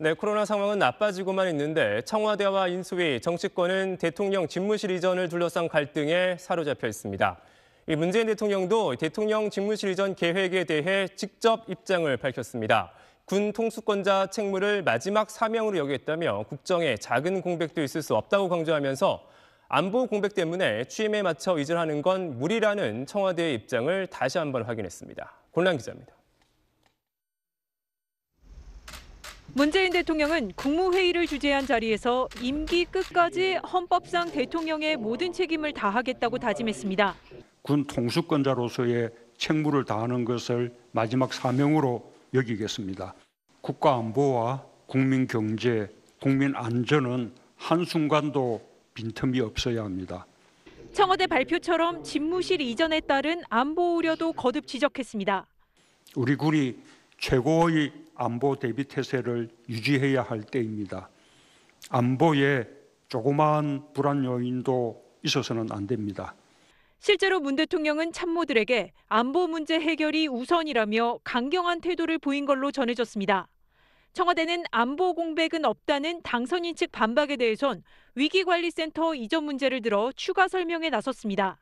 네, 코로나 상황은 나빠지고만 있는데 청와대와 인수위, 정치권은 대통령 집무실 이전을 둘러싼 갈등에 사로잡혀 있습니다. 문재인 대통령도 대통령 집무실 이전 계획에 대해 직접 입장을 밝혔습니다. 군 통수권자 책무를 마지막 사명으로 여겼다며 국정에 작은 공백도 있을 수 없다고 강조하면서 안보 공백 때문에 취임에 맞춰 이전하는 건 무리라는 청와대의 입장을 다시 한번 확인했습니다. 골란 기자입니다. 문재인 대통령은 국무회의를 주재한 자리에서 임기 끝까지 헌법상 대통령의 모든 책임을 다하겠다고 다짐했습니다. 군 통수권자로서의 책무를 다하는 것을 마지막 사명으로 여기겠습니다. 국가 안보와 국민 경제, 국민 안전은 한순간도 빈틈이 없어야 합니다. 청와대 발표처럼 집무실 이전에 따른 안보 우려도 거듭 지적했습니다. 우리 군이 최고의 안보 대비 태세를 유지해야 할 때입니다. 안보에 조그마한 불안 요인도 있어서는 안 됩니다. 실제로 문 대통령은 참모들에게 안보 문제 해결이 우선이라며 강경한 태도를 보인 걸로 전해졌습니다. 청와대는 안보 공백은 없다는 당선인 측 반박에 대해선 위기관리센터 이전 문제를 들어 추가 설명에 나섰습니다.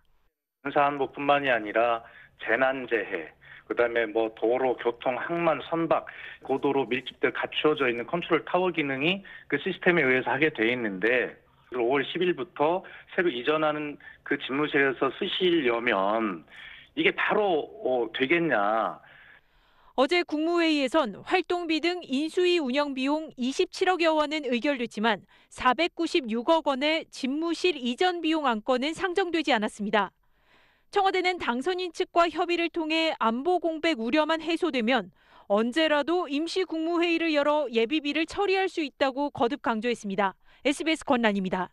군사안보뿐만이 아니라 재난재해, 그다음에 뭐 도로 교통 항만 선박 고도로 밀집돼 갖추어져 있는 컨트롤 타워 기능이 그 시스템에 의해서 하게 돼 있는데 5월 10일부터 새로 이전하는 그 집무실에서 쓰시려면 이게 바로 어, 되겠냐? 어제 국무회의에선 활동비 등 인수위 운영 비용 27억여 원은 의결됐지만 496억 원의 집무실 이전 비용 안건은 상정되지 않았습니다. 청와대는 당선인 측과 협의를 통해 안보 공백 우려만 해소되면 언제라도 임시 국무회의를 열어 예비비를 처리할 수 있다고 거듭 강조했습니다. SBS 권란입니다.